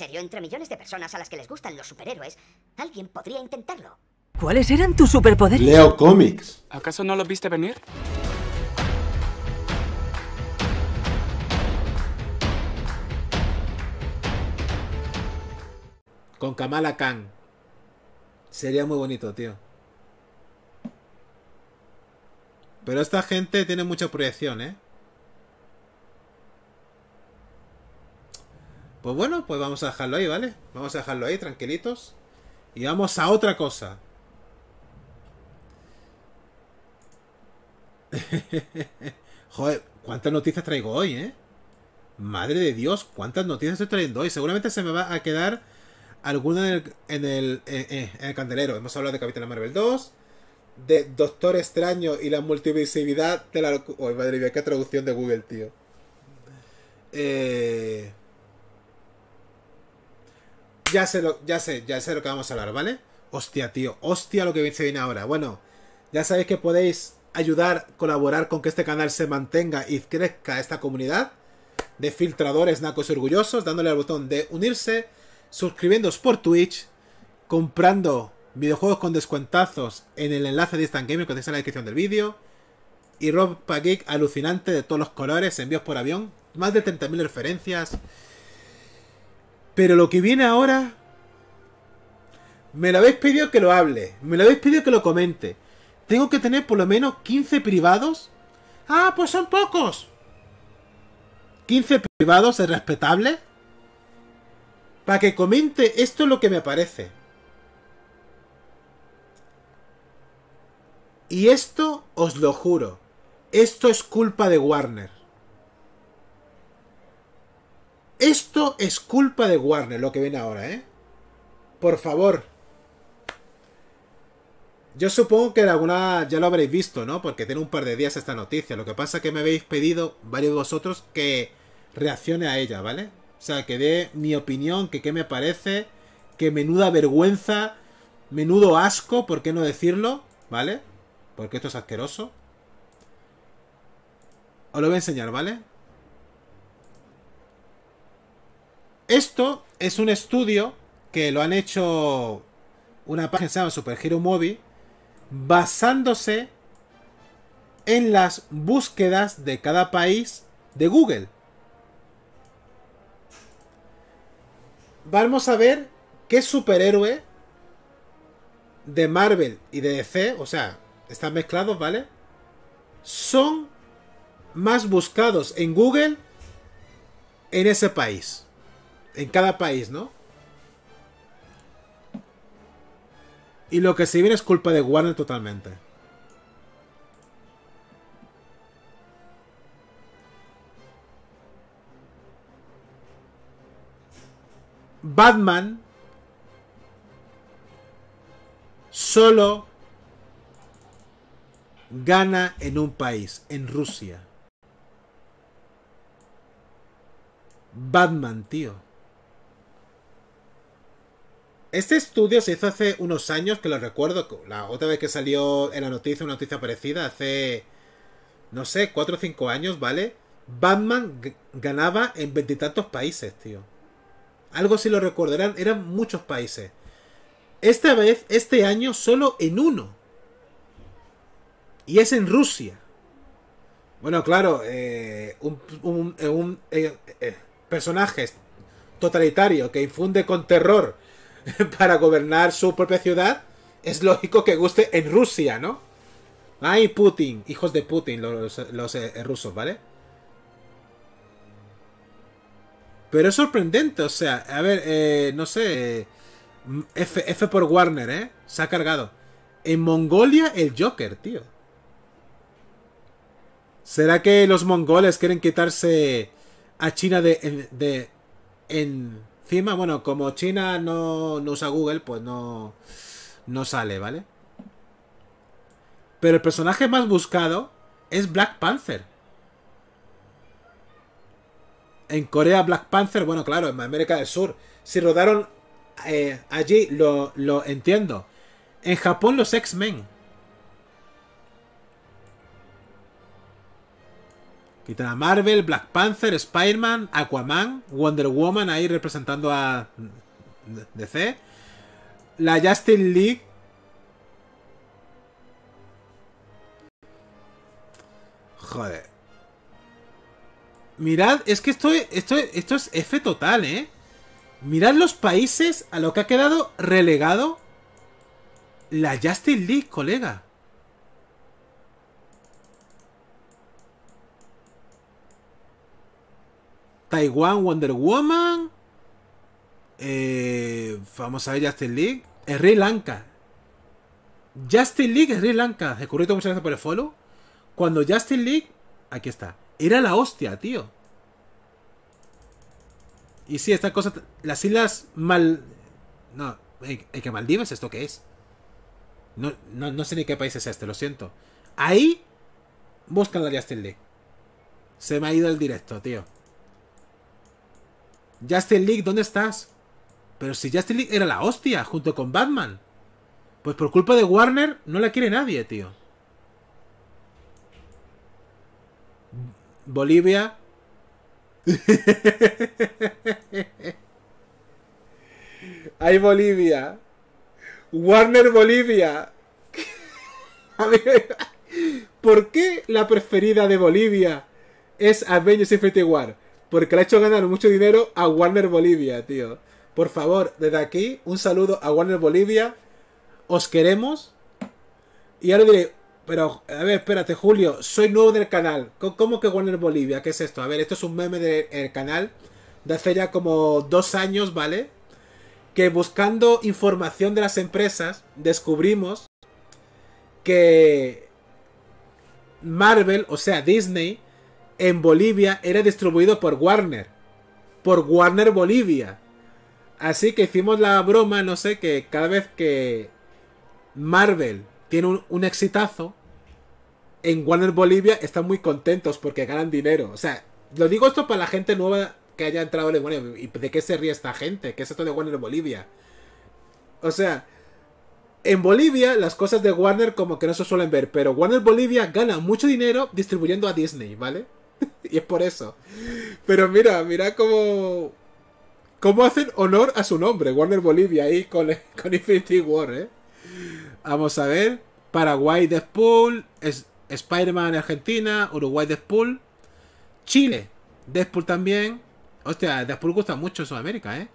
serio, entre millones de personas a las que les gustan los superhéroes, alguien podría intentarlo. ¿Cuáles eran tus superpoderes? Leo cómics. ¿Acaso no los viste venir? Con Kamala Khan. Sería muy bonito, tío. Pero esta gente tiene mucha proyección, ¿eh? Pues bueno, pues vamos a dejarlo ahí, ¿vale? Vamos a dejarlo ahí, tranquilitos. Y vamos a otra cosa. Joder, cuántas noticias traigo hoy, ¿eh? Madre de Dios, cuántas noticias estoy trayendo hoy. Seguramente se me va a quedar alguna en el, eh, eh, candelero. Hemos hablado de Capitán Marvel 2, de Doctor Extraño y la multivisividad de la... ¡Ay, madre mía, qué traducción de Google, tío! Eh... Ya sé, lo, ya sé, ya sé lo que vamos a hablar, ¿vale? Hostia, tío, hostia lo que se viene ahora. Bueno, ya sabéis que podéis ayudar, colaborar con que este canal se mantenga y crezca esta comunidad de filtradores nacos y orgullosos, dándole al botón de unirse, suscribiéndoos por Twitch, comprando videojuegos con descuentazos en el enlace de Instant Gaming que tenéis en la descripción del vídeo, y Rob geek alucinante de todos los colores, envíos por avión, más de 30.000 referencias, pero lo que viene ahora... Me lo habéis pedido que lo hable. Me lo habéis pedido que lo comente. Tengo que tener por lo menos 15 privados. Ah, pues son pocos. 15 privados es respetable. Para que comente esto es lo que me parece. Y esto os lo juro. Esto es culpa de Warner. Esto es culpa de Warner, lo que ven ahora, ¿eh? Por favor. Yo supongo que en alguna ya lo habréis visto, ¿no? Porque tiene un par de días esta noticia. Lo que pasa es que me habéis pedido varios de vosotros que reaccione a ella, ¿vale? O sea, que dé mi opinión, que qué me parece, que menuda vergüenza, menudo asco, ¿por qué no decirlo? ¿Vale? Porque esto es asqueroso. Os lo voy a enseñar, ¿vale? Esto es un estudio que lo han hecho una página que se llama Super Hero Movie, basándose en las búsquedas de cada país de Google. Vamos a ver qué superhéroe de Marvel y de DC, o sea, están mezclados, ¿vale? Son más buscados en Google en ese país en cada país, ¿no? Y lo que se viene es culpa de Warner totalmente. Batman solo gana en un país, en Rusia. Batman, tío. Este estudio se hizo hace unos años, que lo recuerdo, la otra vez que salió en la noticia, una noticia parecida, hace, no sé, 4 o 5 años, ¿vale? Batman ganaba en veintitantos países, tío. Algo si lo recordarán, eran, muchos países. Esta vez, este año, solo en uno. Y es en Rusia. Bueno, claro, eh, un, un, eh, eh, personaje totalitario que infunde con terror para gobernar su propia ciudad, es lógico que guste en Rusia, ¿no? Ay, Putin, hijos de Putin, los, eh, eh, rusos, ¿vale? Pero es sorprendente, o sea, a ver, eh, no sé. F, F por Warner, ¿eh? Se ha cargado. En Mongolia, el Joker, tío. ¿Será que los mongoles quieren quitarse a China de. de en, bueno, como China no, usa Google, pues no, no sale, ¿vale? Pero el personaje más buscado es Black Panther. En Corea Black Panther, bueno, claro, en América del Sur. Si rodaron eh, allí, lo, lo entiendo. En Japón los X-Men. a Marvel, Black Panther, Spider-Man, Aquaman, Wonder Woman ahí representando a DC. La Justin League. Joder. Mirad, es que esto, esto es F total, ¿eh? Mirad los países a lo que ha quedado relegado la Justin League, colega. Taiwan Wonder Woman. Eh, vamos a ver Justin League. Sri Lanka. Justin League, Sri Lanka. Recurrito, muchas gracias por el follow. Cuando Justin League. Aquí está. Era la hostia, tío. Y sí, esta cosa. Las islas mal. No, qué que Maldivas? ¿Esto qué es? No, sé ni qué país es este, lo siento. Ahí. Buscan la Justin League. Se me ha ido el directo, tío. Justin League, ¿dónde estás? Pero si Justin League era la hostia, junto con Batman. Pues por culpa de Warner no la quiere nadie, tío. Bolivia. Hay Bolivia. Warner Bolivia. ¿Por qué la preferida de Bolivia es Avengers Infinity War? Porque le ha hecho ganar mucho dinero a Warner Bolivia, tío. Por favor, desde aquí, un saludo a Warner Bolivia. Os queremos. Y ahora diré, pero, a ver, espérate, Julio, soy nuevo en el canal. ¿Cómo que Warner Bolivia? ¿Qué es esto? A ver, esto es un meme del canal de hace ya como dos años, ¿vale? Que buscando información de las empresas, descubrimos que Marvel, o sea, Disney, en Bolivia era distribuido por Warner. Por Warner Bolivia. Así que hicimos la broma, no sé, que cada vez que Marvel tiene un, exitazo, en Warner Bolivia están muy contentos porque ganan dinero. O sea, lo digo esto para la gente nueva que haya entrado en Warner. ¿y de qué se ríe esta gente? ¿Qué es esto de Warner Bolivia? O sea, en Bolivia las cosas de Warner como que no se suelen ver, pero Warner Bolivia gana mucho dinero distribuyendo a Disney, ¿vale? y es por eso. Pero mira, mira cómo. cómo hacen honor a su nombre, Warner Bolivia, ahí con, con Infinity War, ¿eh? Vamos a ver. Paraguay Deadpool, es, Spider-Man Argentina, Uruguay Deadpool, Chile Deadpool también. Hostia, Deadpool gusta mucho en Sudamérica, ¿eh?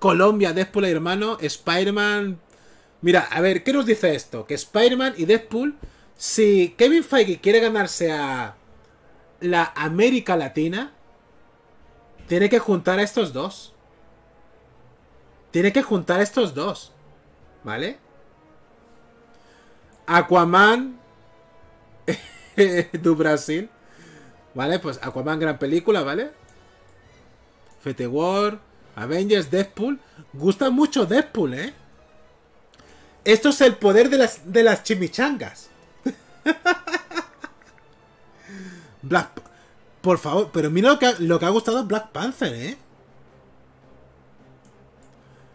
Colombia, Deadpool, hermano, Spider-Man. Mira, a ver, ¿qué nos dice esto? Que Spider-Man y Deadpool, si Kevin Feige quiere ganarse a la América Latina tiene que juntar a estos dos. Tiene que juntar a estos dos. ¿Vale? Aquaman Du Brasil. ¿Vale? Pues Aquaman, gran película, ¿vale? Fete War, Avengers, Deadpool. Gusta mucho Deadpool, ¿eh? Esto es el poder de las, de las chimichangas. Black... Por favor, pero mira lo que, ha, lo que ha gustado Black Panther, ¿eh?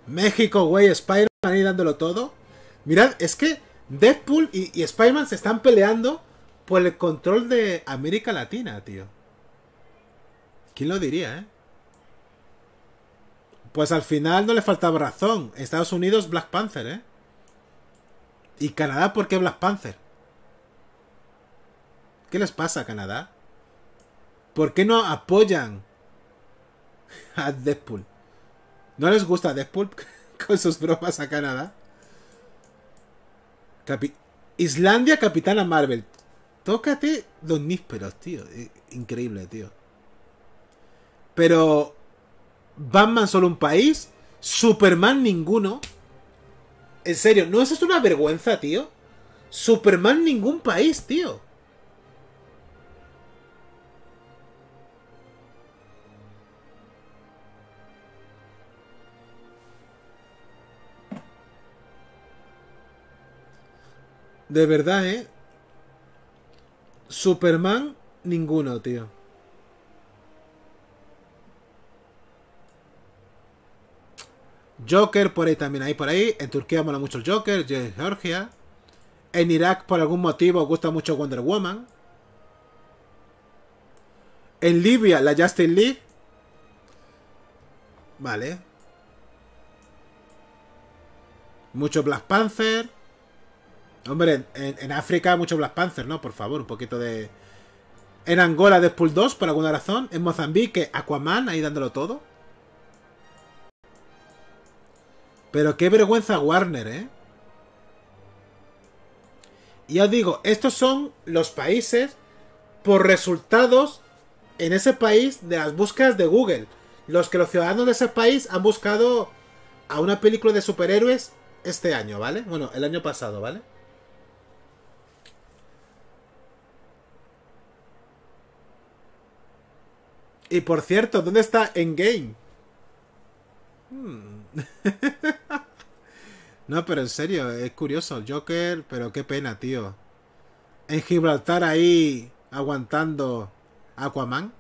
México, güey, Spider-Man ahí dándolo todo. Mirad, es que Deadpool y, y Spider-Man se están peleando por el control de América Latina, tío. ¿Quién lo diría, eh? Pues al final no le faltaba razón. Estados Unidos, Black Panther, ¿eh? ¿Y Canadá por qué Black Panther? ¿Qué les pasa a Canadá? ¿Por qué no apoyan a Deadpool? ¿No les gusta Deadpool con sus bromas a Canadá? Capi Islandia, Capitana Marvel. Tócate los nísperos, tío. Eh, increíble, tío. Pero Batman solo un país, Superman ninguno. En serio, ¿no eso es una vergüenza, tío? Superman ningún país, tío. De verdad, ¿eh? Superman, ninguno, tío. Joker por ahí también, ahí por ahí. En Turquía mola mucho el Joker, Georgia. En Irak por algún motivo gusta mucho Wonder Woman. En Libia, la Justin Lee Vale. Mucho Black Panther. Hombre, en, África mucho Black Panthers, ¿no? Por favor, un poquito de... En Angola Deadpool 2, por alguna razón. En Mozambique, Aquaman, ahí dándolo todo. Pero qué vergüenza Warner, ¿eh? Y os digo, estos son los países por resultados en ese país de las búsquedas de Google. Los que los ciudadanos de ese país han buscado a una película de superhéroes este año, ¿vale? Bueno, el año pasado, ¿vale? Y por cierto, ¿dónde está Endgame? Hmm. Game? no, pero en serio, es curioso. Joker, pero qué pena, tío. En Gibraltar ahí, aguantando Aquaman.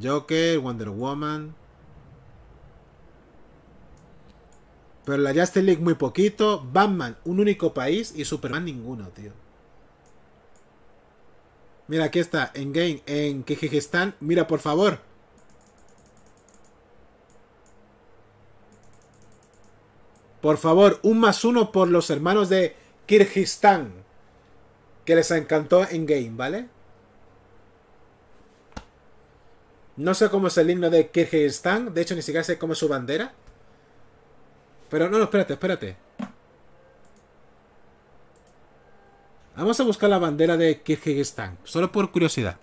Joker, Wonder Woman. Pero la Justice League muy poquito. Batman, un único país. Y Superman ninguno, tío. Mira, aquí está, en game, en Kirguistán. Mira, por favor. Por favor, un más uno por los hermanos de Kirguistán. Que les encantó en game, ¿vale? No sé cómo es el himno de Kirguistán. De hecho, ni siquiera sé cómo es su bandera. Pero no, no, espérate, espérate. Vamos a buscar la bandera de Kirguistán, solo por curiosidad.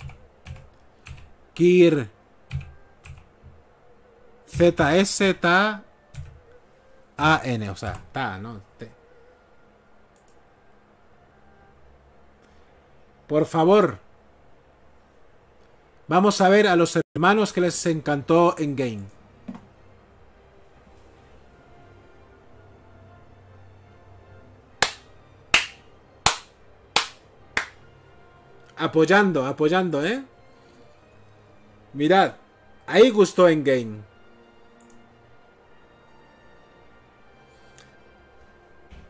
Kir ZS a n o sea, ta, ¿no? T. Por favor. Vamos a ver a los hermanos que les encantó en game. Apoyando, apoyando, ¿eh? Mirad. Ahí gustó en game.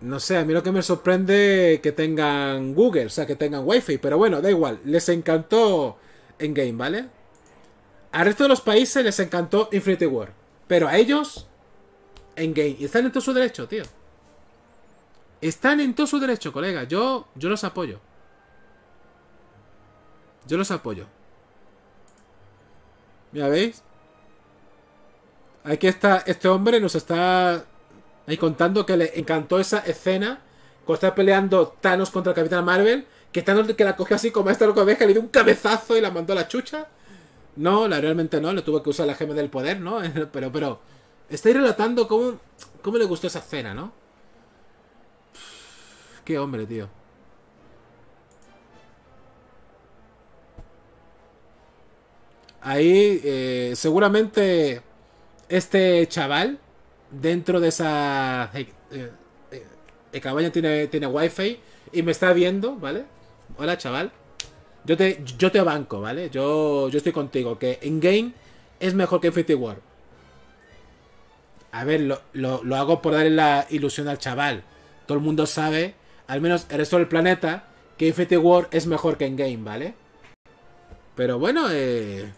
No sé, a mí lo que me sorprende que tengan Google, o sea, que tengan Wi-Fi, pero bueno, da igual, les encantó en game, ¿vale? Al resto de los países les encantó Infinity War, pero a ellos en game y están en todo su derecho, tío. Están en todo su derecho, colega. Yo yo los apoyo. Yo los apoyo. Mira, ¿veis? Aquí está, este hombre nos está ahí contando que le encantó esa escena cuando está peleando Thanos contra el Capitán Marvel, que Thanos que la cogió así como esta loca oveja, le dio un cabezazo y la mandó a la chucha. No, la, realmente no, Le tuvo que usar la gema del poder, ¿no? Pero, pero, estáis relatando cómo, cómo le gustó esa escena, ¿no? Qué hombre, tío. Ahí eh, seguramente este chaval dentro de esa eh, eh, eh, cabaña tiene, tiene wifi y me está viendo, ¿vale? Hola chaval. Yo te, yo te banco, ¿vale? Yo, yo estoy contigo, que en game es mejor que Infinity War. A ver, lo, lo hago por darle la ilusión al chaval. Todo el mundo sabe, al menos el resto del planeta, que Infinity War es mejor que en game, ¿vale? Pero bueno, eh,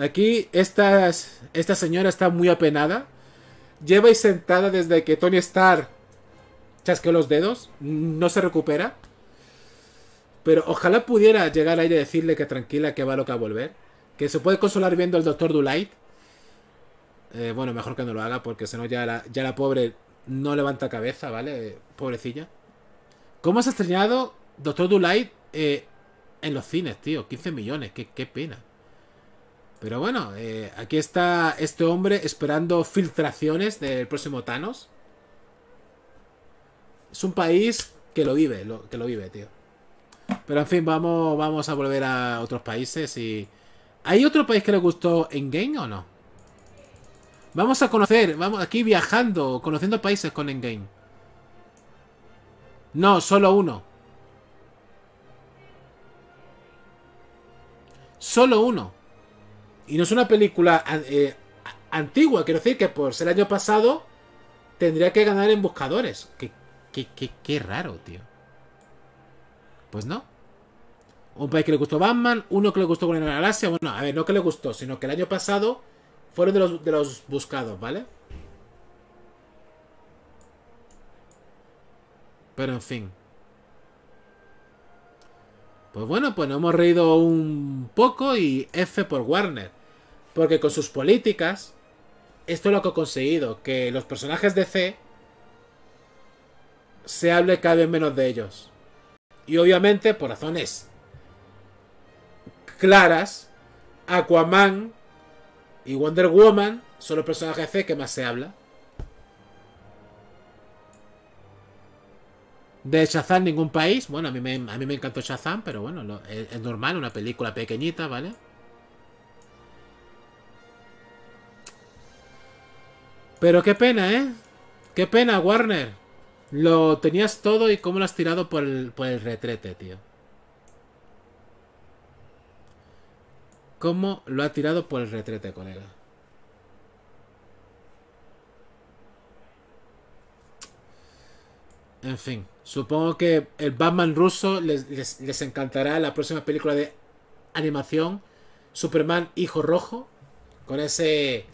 Aquí esta señora está muy apenada. Lleva ahí sentada desde que Tony Stark chasqueó los dedos. No se recupera. Pero ojalá pudiera llegar a ella y decirle que tranquila, que va loca a volver. Que se puede consolar viendo al Doctor Dulight eh, bueno, mejor que no lo haga porque si no ya la, pobre no levanta cabeza, ¿vale? Pobrecilla. ¿Cómo has estrenado Doctor Dulight? Eh, en los cines, tío? 15 millones, qué pena. Pero bueno, eh, aquí está este hombre esperando filtraciones del próximo Thanos. Es un país que lo vive, que lo vive, tío. Pero en fin, vamos, vamos a volver a otros países y... ¿Hay otro país que le gustó en Game o no? Vamos a conocer, vamos aquí viajando, conociendo países con Endgame. No, solo uno. Solo uno. Y no es una película eh, antigua, quiero decir que por ser el año pasado tendría que ganar en buscadores. Qué, qué, raro, tío. Pues no. Un país que le gustó Batman, uno que le gustó con la Galaxia. Bueno, a ver, no que le gustó, sino que el año pasado fueron de los, de los buscados, ¿vale? Pero en fin. Pues bueno, pues nos hemos reído un poco y F por Warner. Porque con sus políticas, esto es lo que ha conseguido, que los personajes de C se hable cada vez menos de ellos. Y obviamente, por razones claras, Aquaman y Wonder Woman son los personajes de C que más se habla. De Shazam ningún país. Bueno, a mí me, encantó Shazam, pero bueno, es normal, una película pequeñita, ¿vale? Pero qué pena, ¿eh? Qué pena, Warner. Lo tenías todo y cómo lo has tirado por el, por el retrete, tío. ¿Cómo lo ha tirado por el retrete, colega? En fin, supongo que el Batman ruso les, les encantará la próxima película de animación. Superman Hijo Rojo. Con ese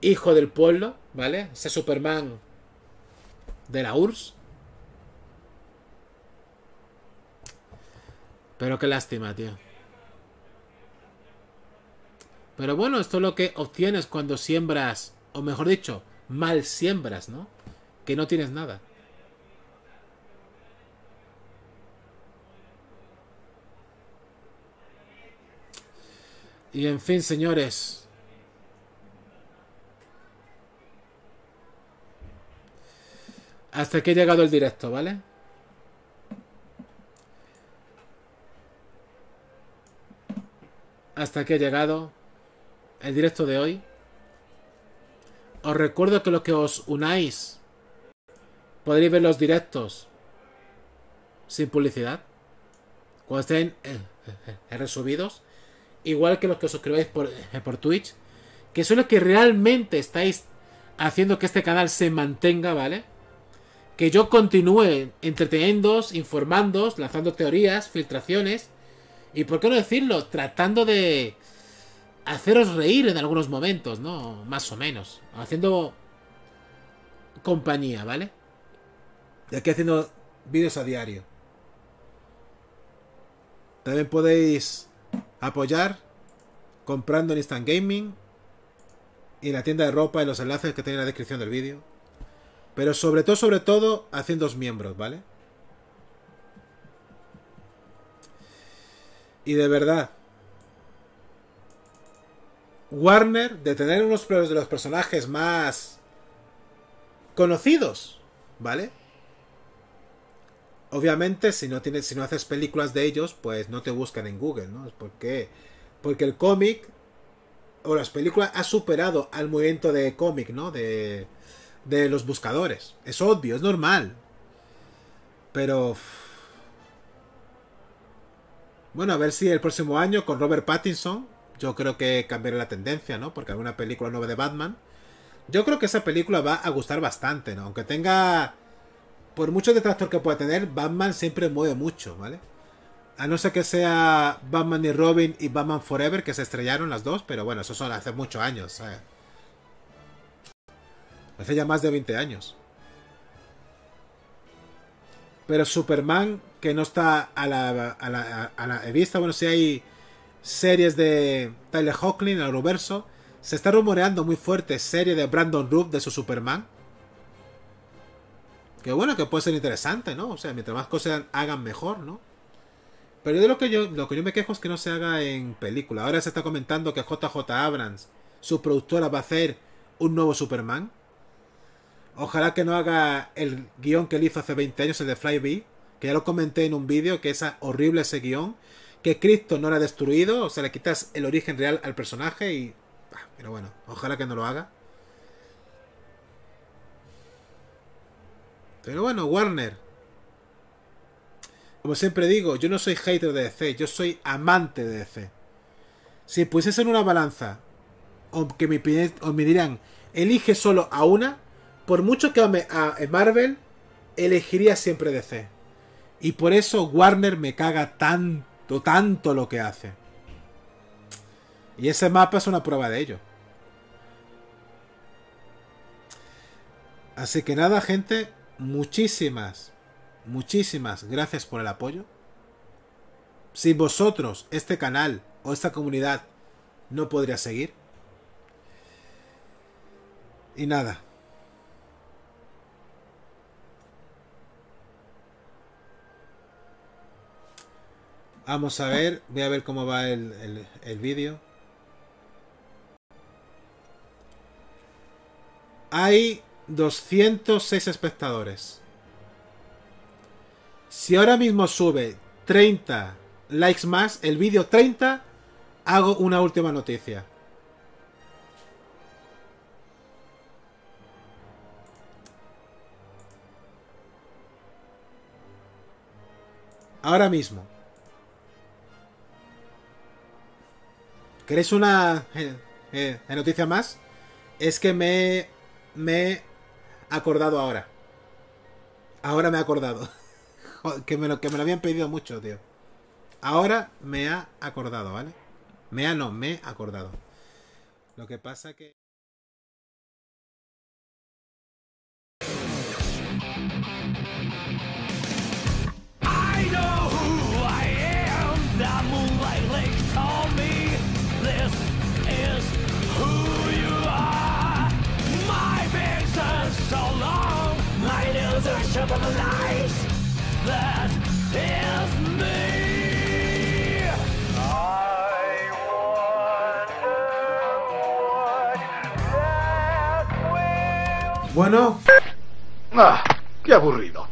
hijo del pueblo, ¿vale? Ese Superman de la URSS. Pero qué lástima, tío. Pero bueno, esto es lo que obtienes cuando siembras, o mejor dicho, mal siembras, ¿no? Que no tienes nada. Y en fin, señores, Hasta que ha llegado el directo, ¿vale? Hasta que ha llegado el directo de hoy. Os recuerdo que los que os unáis podréis ver los directos sin publicidad. Cuando estén eh, eh, eh, resubidos. Igual que los que os suscribáis por, por Twitch. Que son los que realmente estáis haciendo que este canal se mantenga, ¿vale? que yo continúe entreteniéndoos, informándoos, lanzando teorías, filtraciones y, por qué no decirlo, tratando de haceros reír en algunos momentos, ¿no? Más o menos, haciendo compañía, ¿vale? Y aquí haciendo vídeos a diario. También podéis apoyar comprando en Instant Gaming y en la tienda de ropa y los enlaces que tenéis en la descripción del vídeo. Pero sobre todo, sobre todo, haciendo miembros, ¿vale? Y de verdad, Warner, de tener unos de los personajes más conocidos, ¿vale? Obviamente, si no, tienes, si no haces películas de ellos, pues no te buscan en Google, ¿no? ¿Por qué? Porque el cómic o las películas ha superado al movimiento de cómic, ¿no? De, de los buscadores. Es obvio, es normal. Pero... Bueno, a ver si el próximo año con Robert Pattinson, yo creo que cambiará la tendencia, ¿no? Porque hay una película nueva de Batman. Yo creo que esa película va a gustar bastante, ¿no? Aunque tenga... Por mucho detractor que pueda tener, Batman siempre mueve mucho, ¿vale? A no ser que sea Batman y Robin y Batman Forever, que se estrellaron las dos, pero bueno, eso son hace muchos años, ¿sabes? Hace ya más de 20 años. Pero Superman, que no está a la, a la, vista, bueno, si hay series de Tyler Hoechlin el universo, se está rumoreando muy fuerte serie de Brandon Roof de su Superman. Que bueno, que puede ser interesante, ¿no? O sea, mientras más cosas hagan mejor, ¿no? Pero de lo que yo, lo que yo me quejo es que no se haga en película. Ahora se está comentando que JJ Abrams, su productora, va a hacer un nuevo Superman. Ojalá que no haga el guión que él hizo hace 20 años, el de Fly que ya lo comenté en un vídeo, que es horrible ese guión, que Cristo no era destruido, o sea, le quitas el origen real al personaje y... Ah, pero bueno, ojalá que no lo haga. Pero bueno, Warner. Como siempre digo, yo no soy hater de DC, yo soy amante de DC. Si en una balanza, O me, o me dirán, elige solo a una, por mucho que ame a eh, Marvel, elegiría siempre DC. Y por eso Warner me caga tanto, tanto lo que hace. Y ese mapa es una prueba de ello. Así que nada, gente, muchísimas, muchísimas gracias por el apoyo. Sin vosotros, este canal o esta comunidad no podría seguir. Y nada, Vamos a ver, voy a ver cómo va el, el vídeo. Hay 206 espectadores. Si ahora mismo sube 30 likes más, el vídeo 30, hago una última noticia. Ahora mismo. ¿Queréis una eh, eh, noticia más? Es que me, he acordado ahora. Ahora me he acordado. que, me lo, que me lo habían pedido mucho, tío. Ahora me ha acordado, ¿vale? Me ha no, me he acordado. Lo que pasa que... Bueno. Ah, qué aburrido.